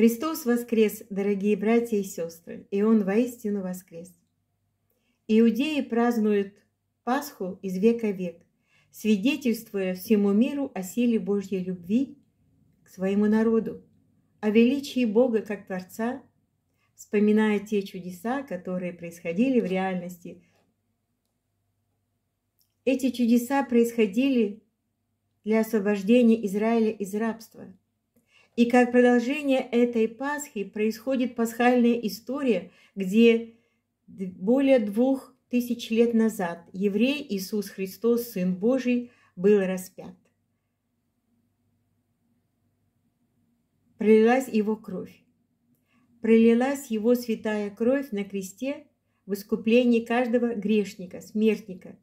Христос воскрес, дорогие братья и сестры, и Он воистину воскрес. Иудеи празднуют Пасху из века в век, свидетельствуя всему миру о силе Божьей любви к своему народу, о величии Бога как Творца, вспоминая те чудеса, которые происходили в реальности. Эти чудеса происходили для освобождения Израиля из рабства – и как продолжение этой Пасхи происходит пасхальная история, где более двух тысяч лет назад еврей Иисус Христос, Сын Божий, был распят. Пролилась его кровь. Пролилась его святая кровь на кресте в искуплении каждого грешника, смертника,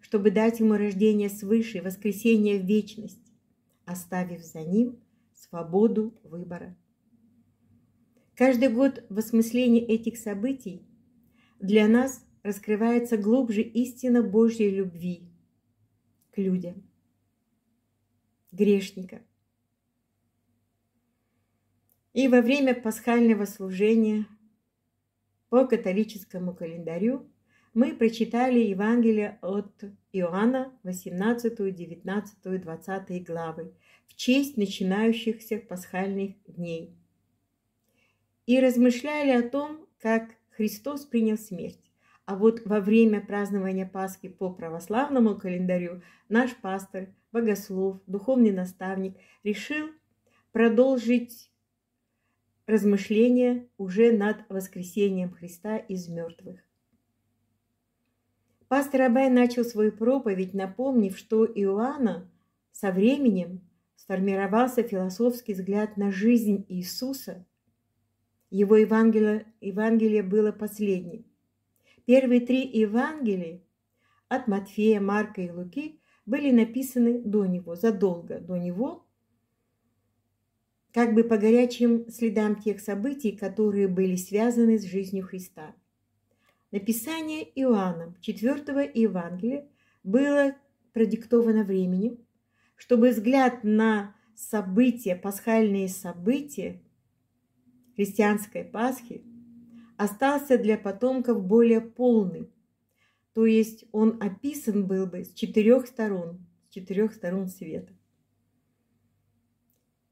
чтобы дать ему рождение свыше, воскресение в вечность, оставив за ним – свободу выбора. Каждый год в осмыслении этих событий для нас раскрывается глубже истина Божьей любви к людям, грешникам. И во время пасхального служения по католическому календарю мы прочитали Евангелие от Иоанна 18, 19, 20 главы, в честь начинающихся пасхальных дней. И размышляли о том, как Христос принял смерть. А вот во время празднования Пасхи по православному календарю наш пастор, богослов, духовный наставник решил продолжить размышления уже над воскресением Христа из мертвых. Пастор Абай начал свою проповедь, напомнив, что Иоанна со временем сформировался философский взгляд на жизнь Иисуса. Его Евангелие, Евангелие было последним. Первые три Евангелия от Матфея, Марка и Луки были написаны до него, задолго до него, как бы по горячим следам тех событий, которые были связаны с жизнью Христа. Написание Иоанном четвертого Евангелия было продиктовано временем, чтобы взгляд на события, пасхальные события христианской Пасхи остался для потомков более полным. То есть он описан был бы с четырех сторон, с четырех сторон света.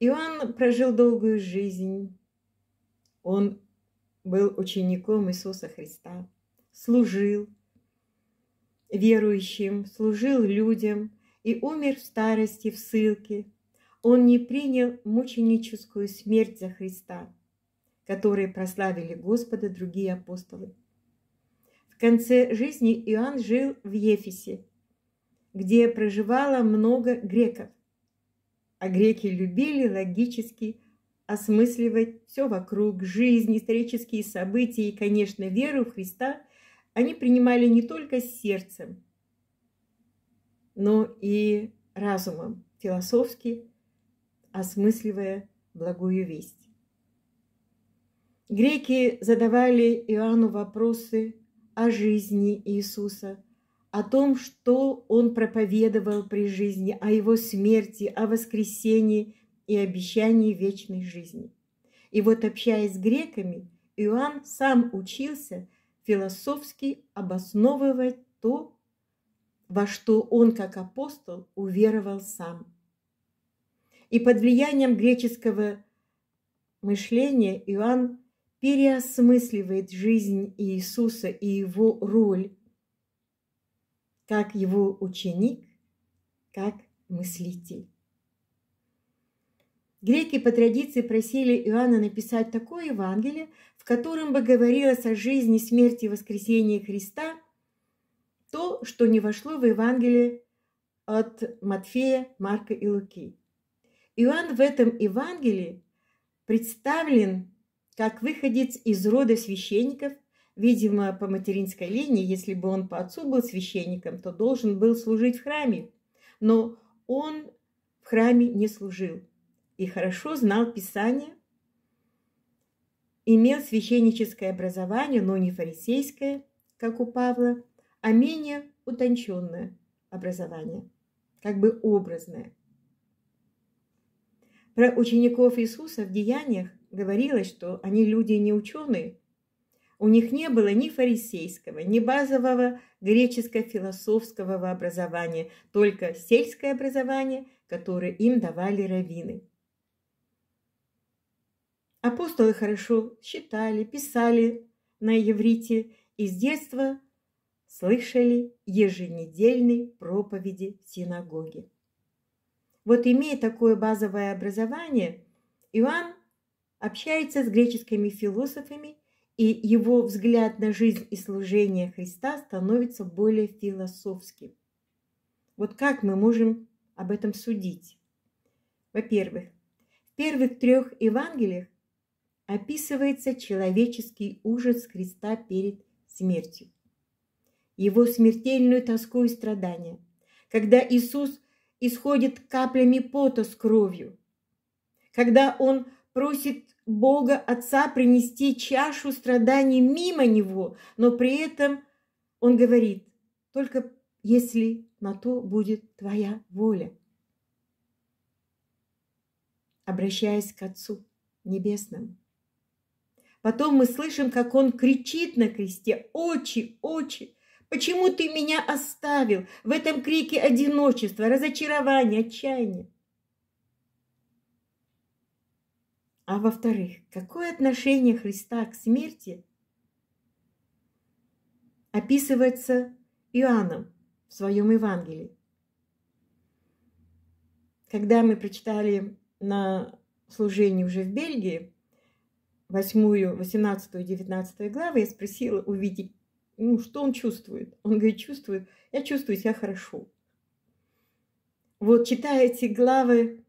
Иоанн прожил долгую жизнь. Он был учеником Иисуса Христа, служил верующим, служил людям – и умер в старости в ссылке. Он не принял мученическую смерть за Христа, которые прославили Господа другие апостолы. В конце жизни Иоанн жил в Ефесе, где проживало много греков, а греки любили логически осмысливать все вокруг, жизнь, исторические события и, конечно, веру в Христа они принимали не только с сердцем – но и разумом, философски осмысливая благую весть. Греки задавали Иоанну вопросы о жизни Иисуса, о том, что он проповедовал при жизни, о его смерти, о воскресении и обещании вечной жизни. И вот, общаясь с греками, Иоанн сам учился философски обосновывать то, во что он, как апостол, уверовал сам. И под влиянием греческого мышления Иоанн переосмысливает жизнь Иисуса и его роль как его ученик, как мыслитель. Греки по традиции просили Иоанна написать такое Евангелие, в котором бы говорилось о жизни, смерти и воскресении Христа то, что не вошло в Евангелие от Матфея, Марка и Луки. Иоанн в этом Евангелии представлен как выходец из рода священников, видимо, по материнской линии, если бы он по отцу был священником, то должен был служить в храме. Но он в храме не служил и хорошо знал Писание, имел священническое образование, но не фарисейское, как у Павла – а менее утонченное образование, как бы образное. Про учеников Иисуса в деяниях говорилось, что они люди не ученые. У них не было ни фарисейского, ни базового греческо-философского образования, только сельское образование, которое им давали раввины. Апостолы хорошо считали, писали на иврите и с детства слышали еженедельные проповеди в синагоге. Вот имея такое базовое образование, Иоанн общается с греческими философами, и его взгляд на жизнь и служение Христа становится более философским. Вот как мы можем об этом судить? Во-первых, в первых трех Евангелиях описывается человеческий ужас Христа перед смертью его смертельную тоску и страдания, когда Иисус исходит каплями пота с кровью, когда Он просит Бога Отца принести чашу страданий мимо Него, но при этом Он говорит, только если на то будет Твоя воля. Обращаясь к Отцу Небесному. Потом мы слышим, как он кричит на кресте «Очи, очи!» Почему ты меня оставил в этом крике одиночества, разочарования, отчаяния? А во-вторых, какое отношение Христа к смерти описывается Иоанном в своем Евангелии? Когда мы прочитали на служении уже в Бельгии, 8, 18, 19 главы, я спросила у Вити ну, что он чувствует? Он говорит, чувствует, я чувствую себя хорошо. Вот читая эти главы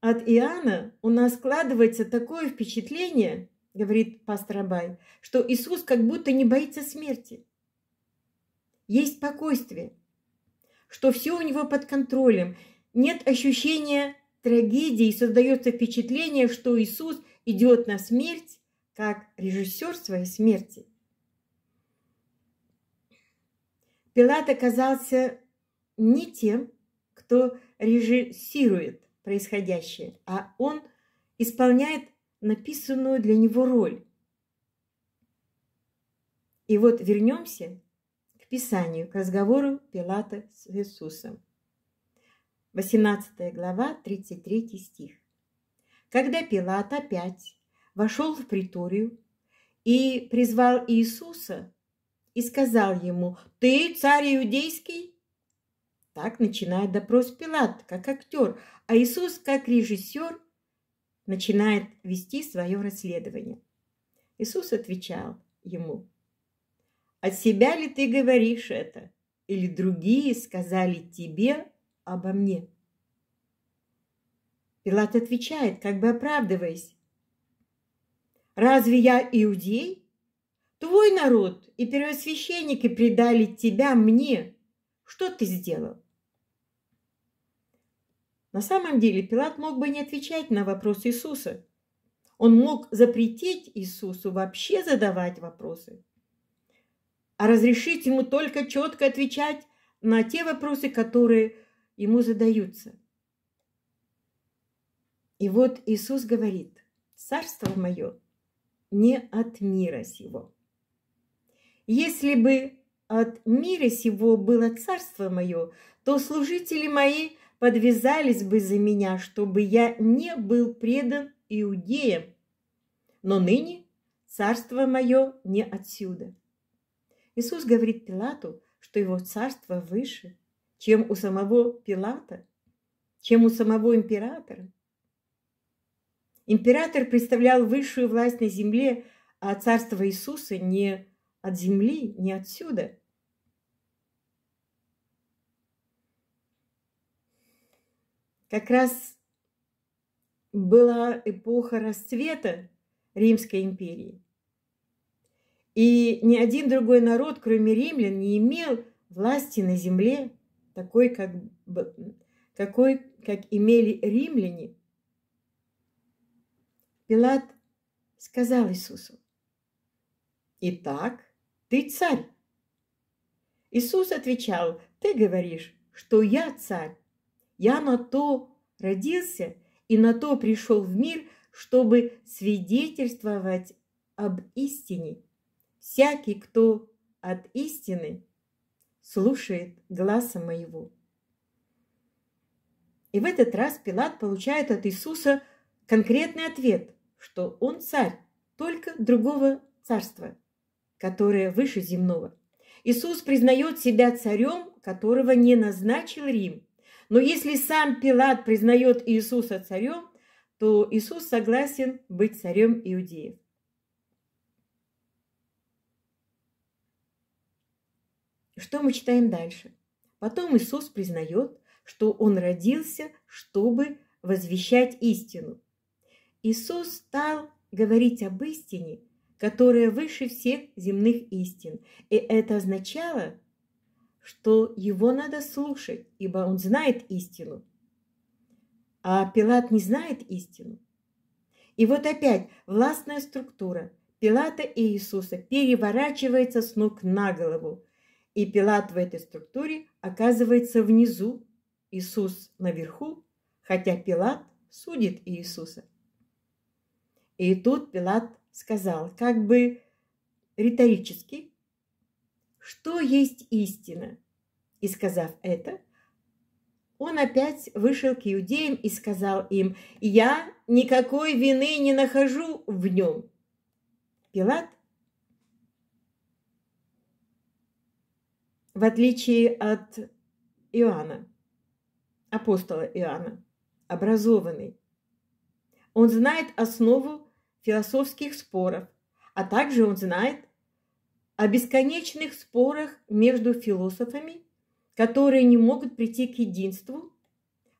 от Иоанна, у нас складывается такое впечатление, говорит пастор Абай, что Иисус как будто не боится смерти. Есть спокойствие, что все у него под контролем. Нет ощущения трагедии, создается впечатление, что Иисус идет на смерть, как режиссер своей смерти. Пилат оказался не тем, кто режиссирует происходящее, а он исполняет написанную для него роль. И вот вернемся к Писанию, к разговору Пилата с Иисусом. 18 глава, 33 стих. Когда Пилат опять вошел в приторию и призвал Иисуса, и сказал ему, «Ты царь иудейский?» Так начинает допрос Пилат, как актер, а Иисус, как режиссер, начинает вести свое расследование. Иисус отвечал ему, «От себя ли ты говоришь это? Или другие сказали тебе обо мне?» Пилат отвечает, как бы оправдываясь, «Разве я иудей? Твой народ и первосвященники предали тебя мне. Что ты сделал? На самом деле Пилат мог бы не отвечать на вопрос Иисуса. Он мог запретить Иисусу вообще задавать вопросы, а разрешить ему только четко отвечать на те вопросы, которые ему задаются. И вот Иисус говорит, «Царство мое не от мира сего». Если бы от мира сего было царство мое, то служители мои подвязались бы за меня, чтобы я не был предан иудеям. Но ныне царство мое не отсюда. Иисус говорит Пилату, что его царство выше, чем у самого Пилата, чем у самого императора. Император представлял высшую власть на земле, а царство Иисуса не от земли, не отсюда. Как раз была эпоха расцвета Римской империи. И ни один другой народ, кроме римлян, не имел власти на земле такой, как, какой, как имели римляне. Пилат сказал Иисусу, «Итак, ты царь. Иисус отвечал, ты говоришь, что я царь. Я на то родился и на то пришел в мир, чтобы свидетельствовать об истине. Всякий, кто от истины, слушает гласа моего. И в этот раз Пилат получает от Иисуса конкретный ответ, что он царь, только другого царства – которое выше земного. Иисус признает себя царем, которого не назначил Рим. Но если сам Пилат признает Иисуса царем, то Иисус согласен быть царем иудеев. Что мы читаем дальше? Потом Иисус признает, что Он родился, чтобы возвещать истину. Иисус стал говорить об истине – которая выше всех земных истин. И это означало, что его надо слушать, ибо он знает истину. А Пилат не знает истину. И вот опять властная структура Пилата и Иисуса переворачивается с ног на голову. И Пилат в этой структуре оказывается внизу, Иисус наверху, хотя Пилат судит Иисуса. И тут Пилат сказал, как бы риторически, что есть истина. И сказав это, он опять вышел к иудеям и сказал им, «Я никакой вины не нахожу в нем». Пилат, в отличие от Иоанна, апостола Иоанна, образованный, он знает основу философских споров, а также он знает о бесконечных спорах между философами, которые не могут прийти к единству,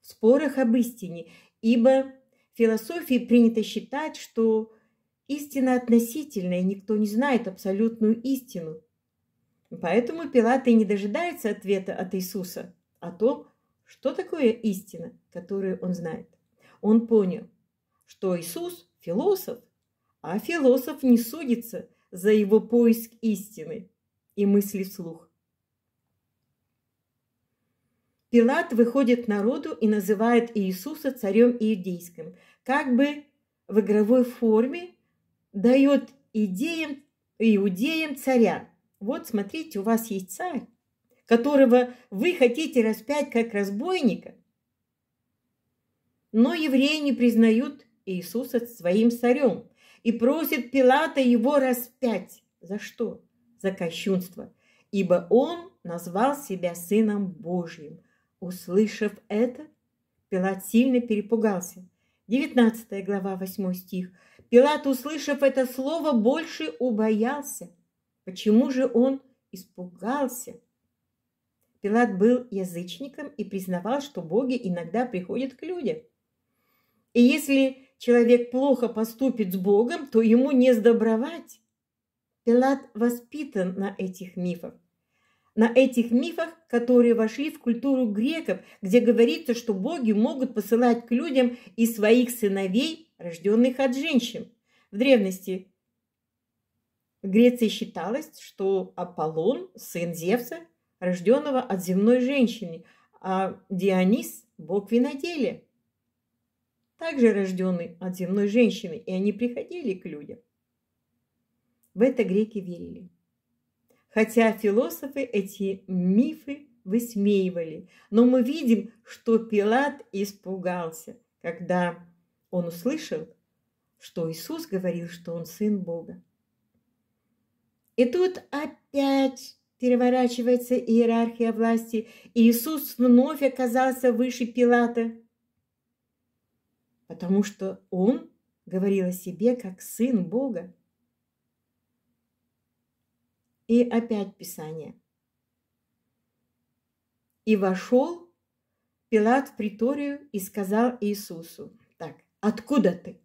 в спорах об истине, ибо в философии принято считать, что истина относительная, никто не знает абсолютную истину. Поэтому Пилат и не дожидается ответа от Иисуса о том, что такое истина, которую он знает. Он понял, что Иисус – философ, а философ не судится за его поиск истины и мысли вслух. Пилат выходит народу и называет Иисуса царем иудейским, как бы в игровой форме дает идеям, иудеям царя. Вот смотрите, у вас есть царь, которого вы хотите распять как разбойника. Но евреи не признают Иисуса своим царем и просит Пилата его распять. За что? За кощунство. Ибо он назвал себя сыном Божьим. Услышав это, Пилат сильно перепугался. 19 глава, 8 стих. Пилат, услышав это слово, больше убоялся. Почему же он испугался? Пилат был язычником и признавал, что боги иногда приходят к людям. И если человек плохо поступит с Богом, то ему не сдобровать. Пилат воспитан на этих мифах. На этих мифах, которые вошли в культуру греков, где говорится, что боги могут посылать к людям и своих сыновей, рожденных от женщин. В древности в Греции считалось, что Аполлон – сын Зевса, рожденного от земной женщины, а Дионис – бог виноделия также рожденный от земной женщины, и они приходили к людям. В это греки верили. Хотя философы эти мифы высмеивали, но мы видим, что Пилат испугался, когда он услышал, что Иисус говорил, что он сын Бога. И тут опять переворачивается иерархия власти, и Иисус вновь оказался выше Пилата – потому что он говорил о себе как сын Бога. И опять Писание. И вошел Пилат в приторию и сказал Иисусу, так, откуда ты?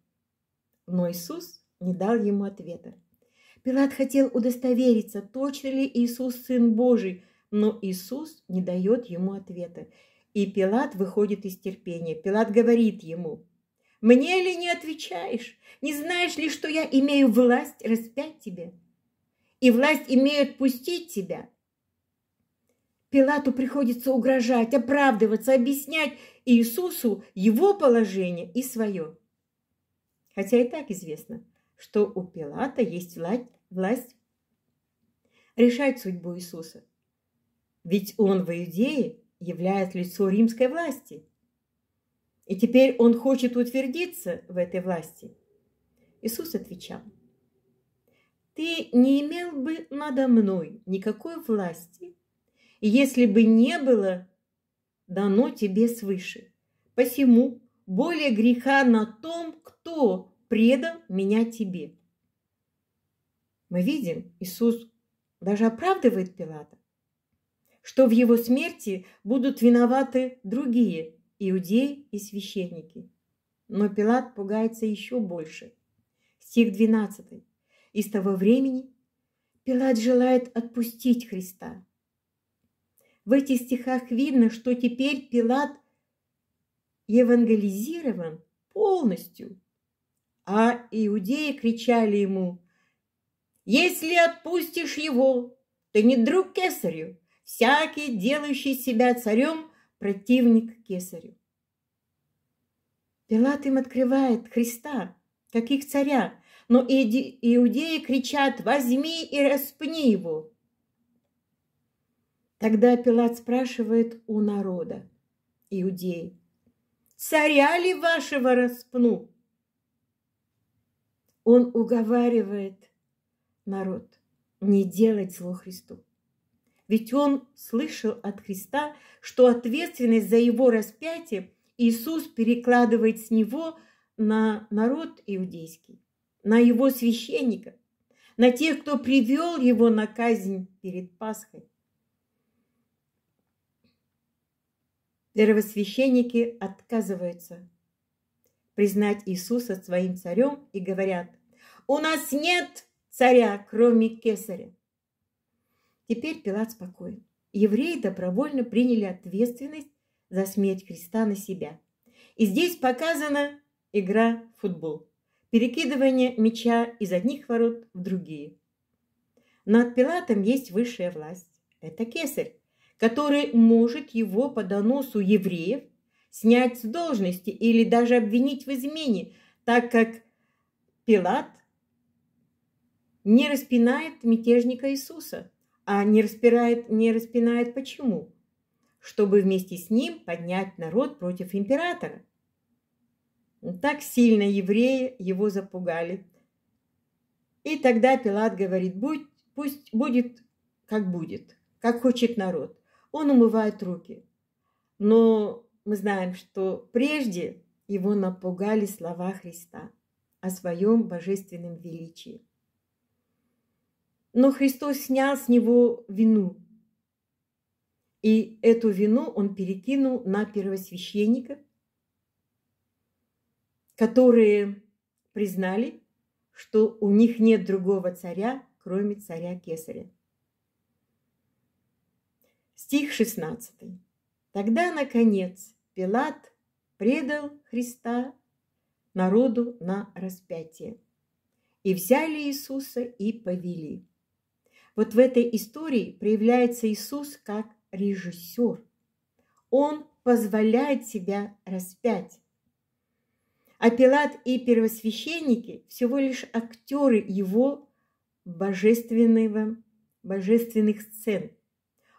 Но Иисус не дал ему ответа. Пилат хотел удостовериться, точно ли Иисус Сын Божий, но Иисус не дает ему ответа. И Пилат выходит из терпения. Пилат говорит ему, мне ли не отвечаешь? Не знаешь ли, что я имею власть распять тебя? И власть имеют пустить тебя?» Пилату приходится угрожать, оправдываться, объяснять Иисусу его положение и свое. Хотя и так известно, что у Пилата есть власть, власть решать судьбу Иисуса. Ведь он в Иудее являет лицо римской власти – и теперь он хочет утвердиться в этой власти. Иисус отвечал, «Ты не имел бы надо мной никакой власти, если бы не было дано тебе свыше. Посему более греха на том, кто предал меня тебе». Мы видим, Иисус даже оправдывает Пилата, что в его смерти будут виноваты другие, иудеи и священники. Но Пилат пугается еще больше. Стих 12. И с того времени Пилат желает отпустить Христа. В этих стихах видно, что теперь Пилат евангелизирован полностью. А иудеи кричали ему, «Если отпустишь его, ты не друг кесарю. Всякий, делающий себя царем, противник кесарю. Пилат им открывает Христа, как их царя, но иудеи кричат «Возьми и распни его!» Тогда Пилат спрашивает у народа, иудеи, «Царя ли вашего распну?» Он уговаривает народ не делать зло Христу. Ведь он слышал от Христа, что ответственность за его распятие Иисус перекладывает с него на народ иудейский, на его священников, на тех, кто привел его на казнь перед Пасхой. Первосвященники отказываются признать Иисуса своим царем и говорят, у нас нет царя, кроме кесаря. Теперь Пилат спокоен. Евреи добровольно приняли ответственность за смерть Христа на себя. И здесь показана игра в футбол. Перекидывание мяча из одних ворот в другие. Над Пилатом есть высшая власть. Это кесарь, который может его по доносу евреев снять с должности или даже обвинить в измене, так как Пилат не распинает мятежника Иисуса – а не, распирает, не распинает почему? Чтобы вместе с ним поднять народ против императора. Так сильно евреи его запугали. И тогда Пилат говорит, будь, пусть будет, как будет, как хочет народ. Он умывает руки. Но мы знаем, что прежде его напугали слова Христа о своем божественном величии но Христос снял с него вину. И эту вину он перекинул на первосвященника, которые признали, что у них нет другого царя, кроме царя Кесаря. Стих 16. Тогда, наконец, Пилат предал Христа народу на распятие. И взяли Иисуса и повели. Вот в этой истории проявляется Иисус как режиссер. Он позволяет себя распять. А Пилат и первосвященники всего лишь актеры его божественного, божественных сцен,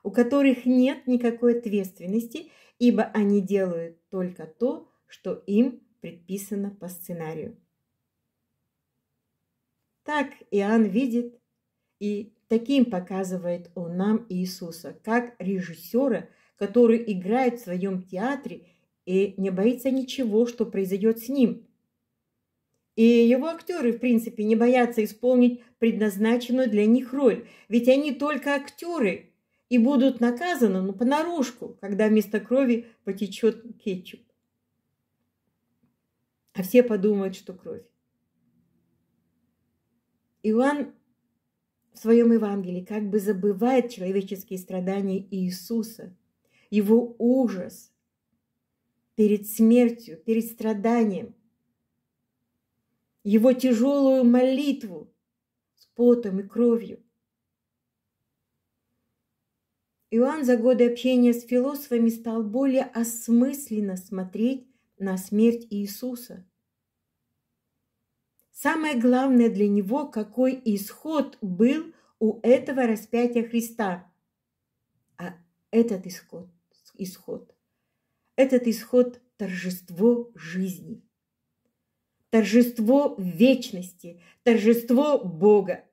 у которых нет никакой ответственности, ибо они делают только то, что им предписано по сценарию. Так Иоанн видит и таким показывает он нам Иисуса, как режиссера, который играет в своем театре и не боится ничего, что произойдет с ним. И его актеры, в принципе, не боятся исполнить предназначенную для них роль, ведь они только актеры и будут наказаны, но ну, понарошку, когда вместо крови потечет кетчуп. А все подумают, что кровь. Иван в своем Евангелии как бы забывает человеческие страдания Иисуса, его ужас перед смертью, перед страданием, его тяжелую молитву с потом и кровью. Иоанн за годы общения с философами стал более осмысленно смотреть на смерть Иисуса – Самое главное для него, какой исход был у этого распятия Христа. А этот исход, исход, этот исход – торжество жизни, торжество вечности, торжество Бога.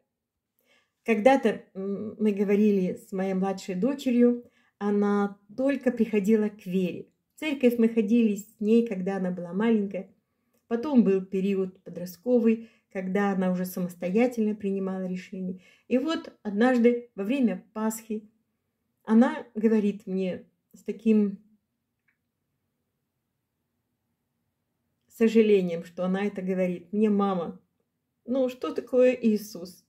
Когда-то мы говорили с моей младшей дочерью, она только приходила к вере. В церковь мы ходили с ней, когда она была маленькая – Потом был период подростковый, когда она уже самостоятельно принимала решения. И вот однажды во время Пасхи она говорит мне с таким сожалением, что она это говорит. Мне мама, ну что такое Иисус?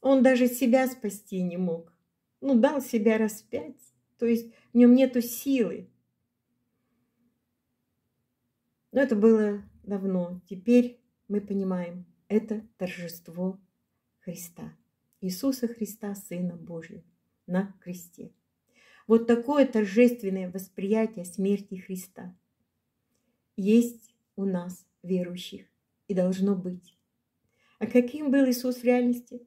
Он даже себя спасти не мог. Ну, дал себя распять. То есть в нем нету силы. Но это было давно. Теперь мы понимаем, это торжество Христа. Иисуса Христа, Сына Божьего, на кресте. Вот такое торжественное восприятие смерти Христа есть у нас, верующих, и должно быть. А каким был Иисус в реальности?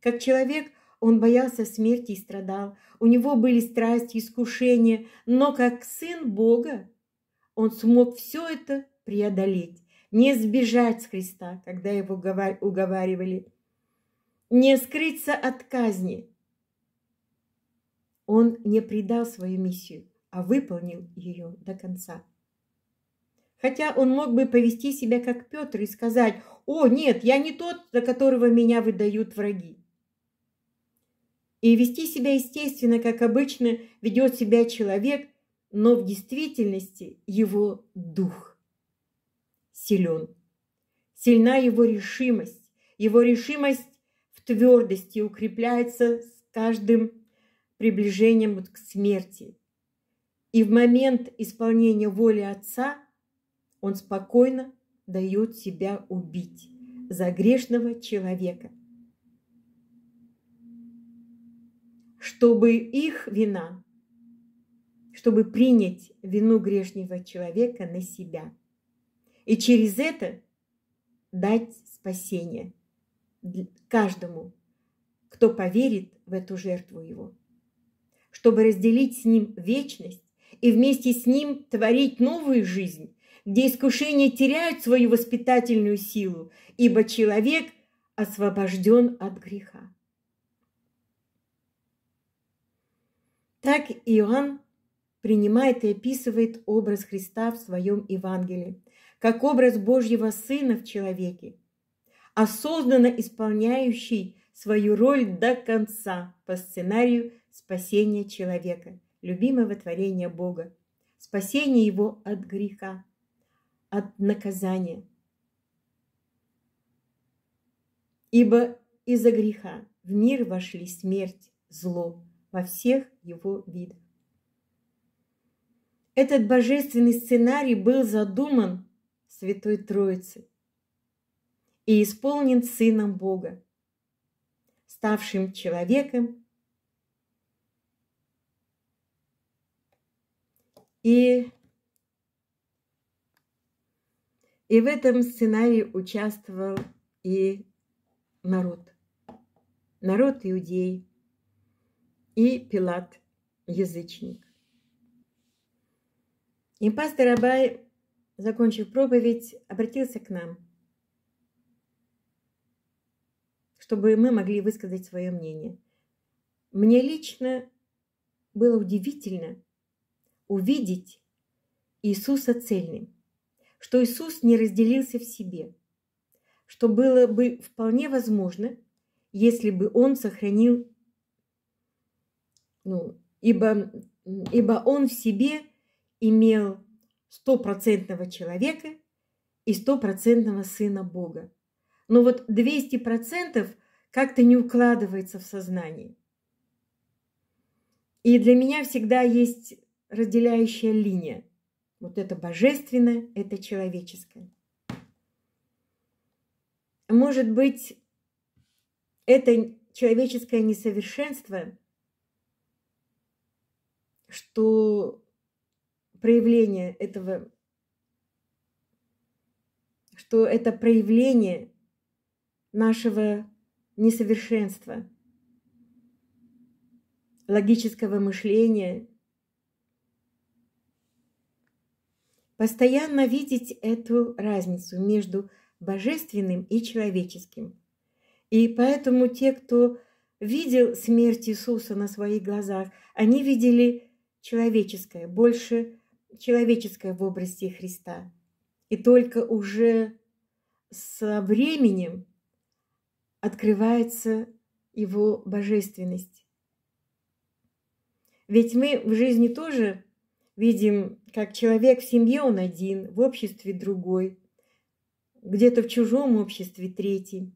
Как человек он боялся смерти и страдал. У него были страсти, искушения. Но как сын Бога он смог все это преодолеть, не сбежать с Христа, когда его уговаривали, не скрыться от казни. Он не предал свою миссию, а выполнил ее до конца. Хотя он мог бы повести себя как Петр и сказать, «О, нет, я не тот, за которого меня выдают враги». И вести себя естественно, как обычно ведет себя человек, но в действительности его дух силен. Сильна его решимость. Его решимость в твердости укрепляется с каждым приближением к смерти. И в момент исполнения воли Отца он спокойно дает себя убить за грешного человека, чтобы их вина чтобы принять вину грешного человека на себя. И через это дать спасение каждому, кто поверит в эту жертву его, чтобы разделить с ним вечность и вместе с ним творить новую жизнь, где искушения теряют свою воспитательную силу, ибо человек освобожден от греха. Так Иоанн принимает и описывает образ Христа в своем Евангелии, как образ Божьего Сына в человеке, осознанно исполняющий свою роль до конца по сценарию спасения человека, любимого творения Бога, спасения его от греха, от наказания. Ибо из-за греха в мир вошли смерть, зло во всех его видах. Этот божественный сценарий был задуман Святой Троицей и исполнен Сыном Бога, ставшим человеком и и в этом сценарии участвовал и народ, народ иудей, и Пилат, язычник. И пастор Абай, закончив проповедь, обратился к нам, чтобы мы могли высказать свое мнение. Мне лично было удивительно увидеть Иисуса цельным, что Иисус не разделился в себе, что было бы вполне возможно, если бы Он сохранил, ну, ибо, ибо Он в себе – имел стопроцентного человека и стопроцентного сына Бога. Но вот 200% как-то не укладывается в сознании. И для меня всегда есть разделяющая линия. Вот это божественное, это человеческое. Может быть, это человеческое несовершенство, что проявление этого, что это проявление нашего несовершенства, логического мышления. Постоянно видеть эту разницу между божественным и человеческим. И поэтому те, кто видел смерть Иисуса на своих глазах, они видели человеческое, больше человеческое в образе Христа. И только уже со временем открывается его божественность. Ведь мы в жизни тоже видим, как человек в семье он один, в обществе другой, где-то в чужом обществе третий.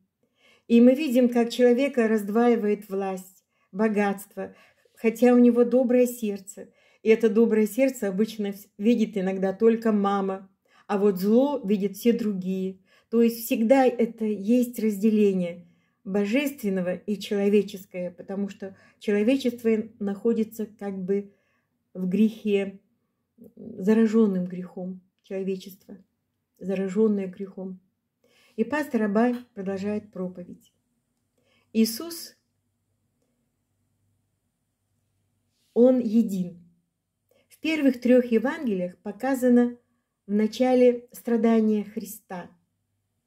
И мы видим, как человека раздваивает власть, богатство, хотя у него доброе сердце, и это доброе сердце обычно видит иногда только мама, а вот зло видят все другие. То есть всегда это есть разделение божественного и человеческое, потому что человечество находится как бы в грехе, зараженным грехом человечества, зараженное грехом. И пастор Абай продолжает проповедь. Иисус, Он един – в первых трех Евангелиях показано в начале страдания Христа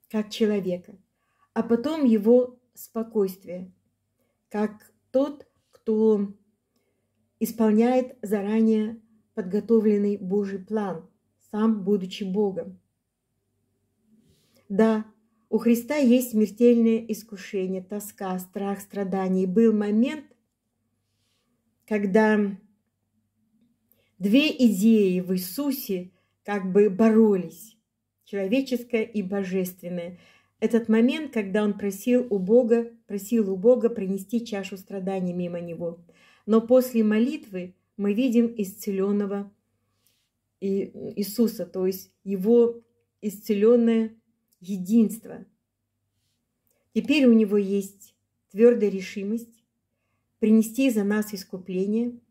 как человека, а потом его спокойствие, как тот, кто исполняет заранее подготовленный Божий план, сам будучи Богом. Да, у Христа есть смертельное искушение, тоска, страх, страдания. И был момент, когда Две идеи в Иисусе как бы боролись, человеческая и божественная. Этот момент, когда он просил у Бога, просил у Бога принести чашу страданий мимо него. Но после молитвы мы видим исцеленного Иисуса, то есть его исцеленное единство. Теперь у него есть твердая решимость принести за нас искупление –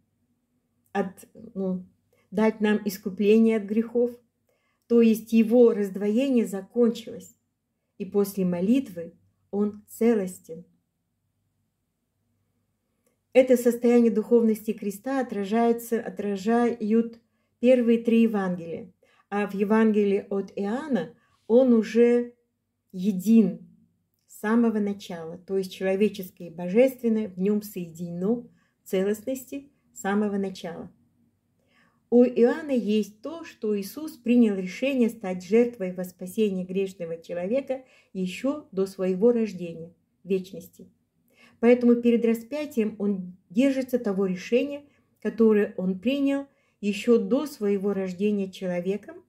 от, ну, дать нам искупление от грехов, то есть его раздвоение закончилось, и после молитвы он целостен. Это состояние духовности креста отражается, отражают первые три Евангелия. А в Евангелии от Иоанна он уже един с самого начала, то есть человеческое и божественное в нем соединено в целостности – самого начала. У Иоанна есть то, что Иисус принял решение стать жертвой во спасение грешного человека еще до своего рождения, вечности. Поэтому перед распятием он держится того решения, которое он принял еще до своего рождения человеком,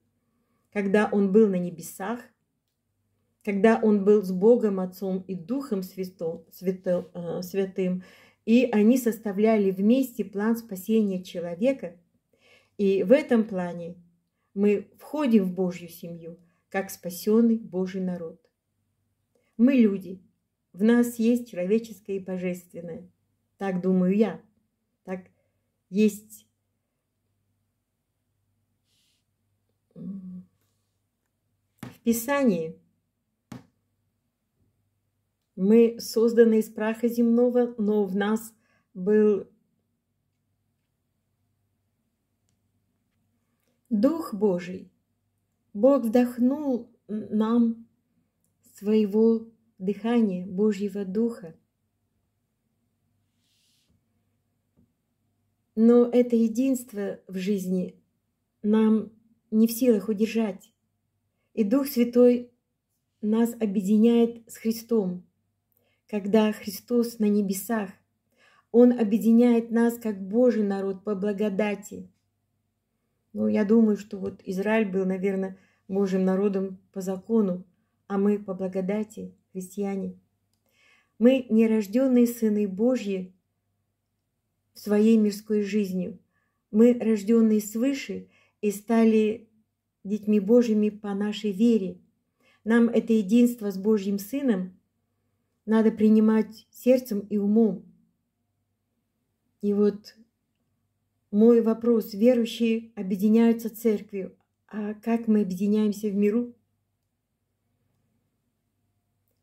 когда он был на небесах, когда он был с Богом Отцом и Духом Святым, э, и они составляли вместе план спасения человека. И в этом плане мы входим в Божью семью, как спасенный Божий народ. Мы люди, в нас есть человеческое и божественное. Так думаю я. Так есть в Писании – мы созданы из праха земного, но в нас был Дух Божий. Бог вдохнул нам своего дыхания, Божьего Духа. Но это единство в жизни нам не в силах удержать. И Дух Святой нас объединяет с Христом когда Христос на небесах. Он объединяет нас как Божий народ по благодати. Ну, я думаю, что вот Израиль был, наверное, Божьим народом по закону, а мы по благодати, христиане. Мы нерожденные сыны Божьи в своей мирской жизнью. Мы рожденные свыше и стали детьми Божьими по нашей вере. Нам это единство с Божьим Сыном – надо принимать сердцем и умом. И вот мой вопрос. Верующие объединяются церковью. А как мы объединяемся в миру?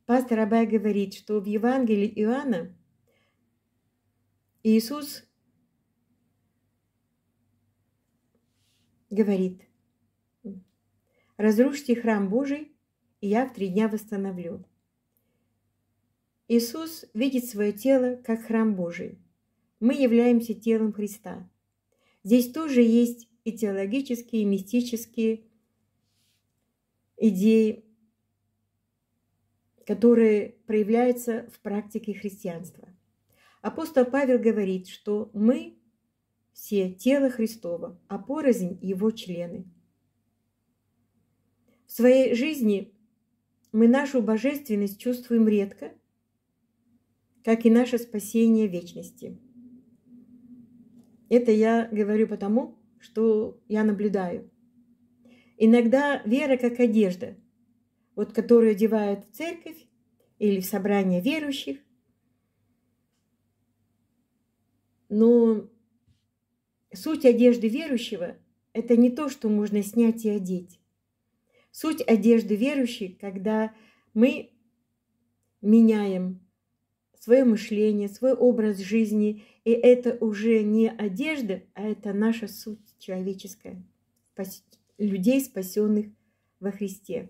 Пастор Абай говорит, что в Евангелии Иоанна Иисус говорит, «Разрушьте храм Божий, и я в три дня восстановлю». Иисус видит свое тело как храм Божий. Мы являемся телом Христа. Здесь тоже есть и теологические, и мистические идеи, которые проявляются в практике христианства. Апостол Павел говорит, что мы все тело Христова, а порознь его члены. В своей жизни мы нашу божественность чувствуем редко как и наше спасение вечности. Это я говорю потому, что я наблюдаю. Иногда вера как одежда, вот которую одевают в церковь или в собрание верующих. Но суть одежды верующего – это не то, что можно снять и одеть. Суть одежды верующих, когда мы меняем свое мышление, свой образ жизни. И это уже не одежда, а это наша суть человеческая, спас... людей, спасенных во Христе.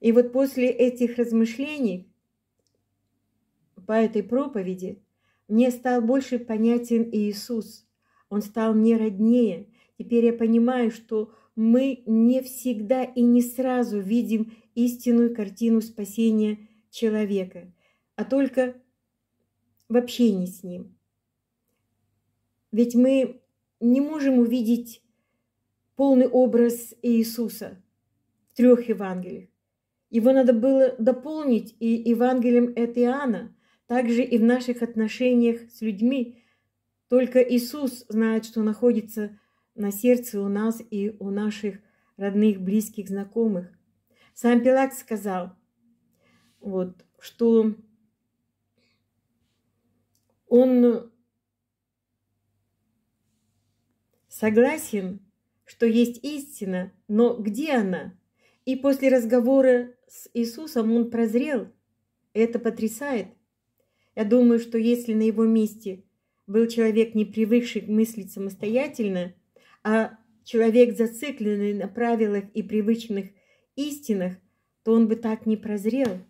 И вот после этих размышлений по этой проповеди мне стал больше понятен Иисус. Он стал мне роднее. Теперь я понимаю, что мы не всегда и не сразу видим истинную картину спасения человека – а только в общении с Ним. Ведь мы не можем увидеть полный образ Иисуса в трех Евангелиях. Его надо было дополнить и Евангелием от Иоанна, также и в наших отношениях с людьми. Только Иисус знает, что находится на сердце у нас и у наших родных, близких, знакомых. Сам Пилак сказал, вот, что он согласен, что есть истина, но где она? И после разговора с Иисусом он прозрел. Это потрясает. Я думаю, что если на его месте был человек, не привыкший мыслить самостоятельно, а человек, зацикленный на правилах и привычных истинах, то он бы так не прозрел.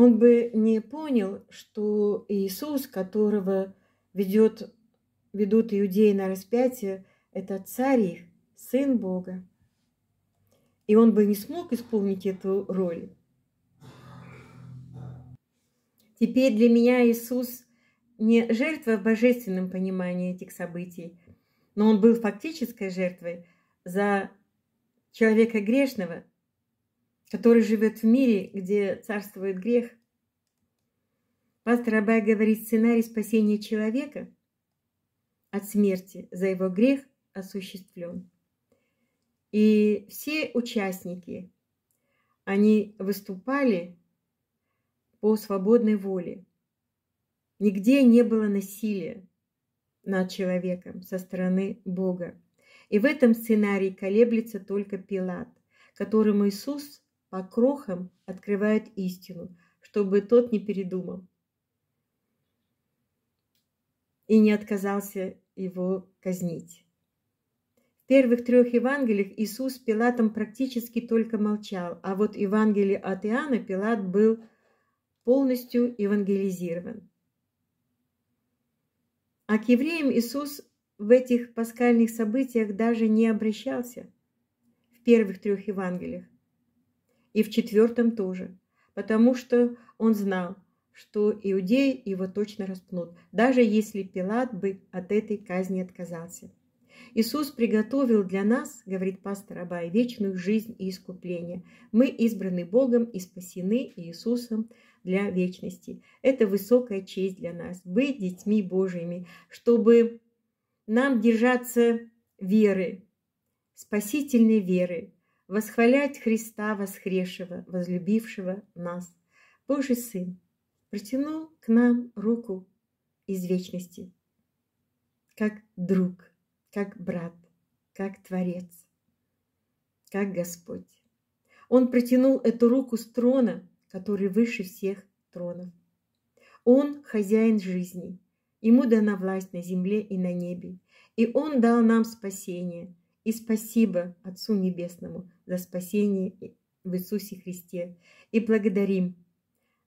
он бы не понял, что Иисус, которого ведет, ведут иудеи на распятие, это царь их, сын Бога. И он бы не смог исполнить эту роль. Теперь для меня Иисус не жертва в божественном понимании этих событий, но он был фактической жертвой за человека грешного, который живет в мире, где царствует грех. Пастор Абай говорит сценарий спасения человека от смерти за его грех осуществлен. И все участники, они выступали по свободной воле. Нигде не было насилия над человеком со стороны Бога. И в этом сценарии колеблется только Пилат, которому Иисус а крохам открывает истину, чтобы тот не передумал и не отказался его казнить. В первых трех Евангелиях Иисус Пилатом практически только молчал, а вот в Евангелии от Иоанна Пилат был полностью евангелизирован. А к евреям Иисус в этих пасхальных событиях даже не обращался в первых трех Евангелиях и в четвертом тоже, потому что он знал, что иудеи его точно распнут, даже если Пилат бы от этой казни отказался. Иисус приготовил для нас, говорит пастор Абай, вечную жизнь и искупление. Мы избраны Богом и спасены Иисусом для вечности. Это высокая честь для нас – быть детьми Божьими, чтобы нам держаться веры, спасительной веры, восхвалять Христа воскресшего, возлюбившего нас. Божий Сын протянул к нам руку из вечности, как друг, как брат, как Творец, как Господь. Он протянул эту руку с трона, который выше всех тронов. Он хозяин жизни, ему дана власть на земле и на небе, и он дал нам спасение. И спасибо Отцу Небесному за спасение в Иисусе Христе и благодарим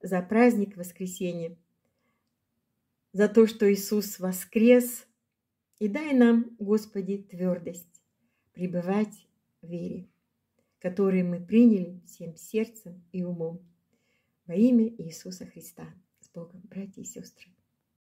за праздник воскресения, за то, что Иисус воскрес, и дай нам, Господи, твердость пребывать в вере, которую мы приняли всем сердцем и умом во имя Иисуса Христа. С Богом, братья и сестры!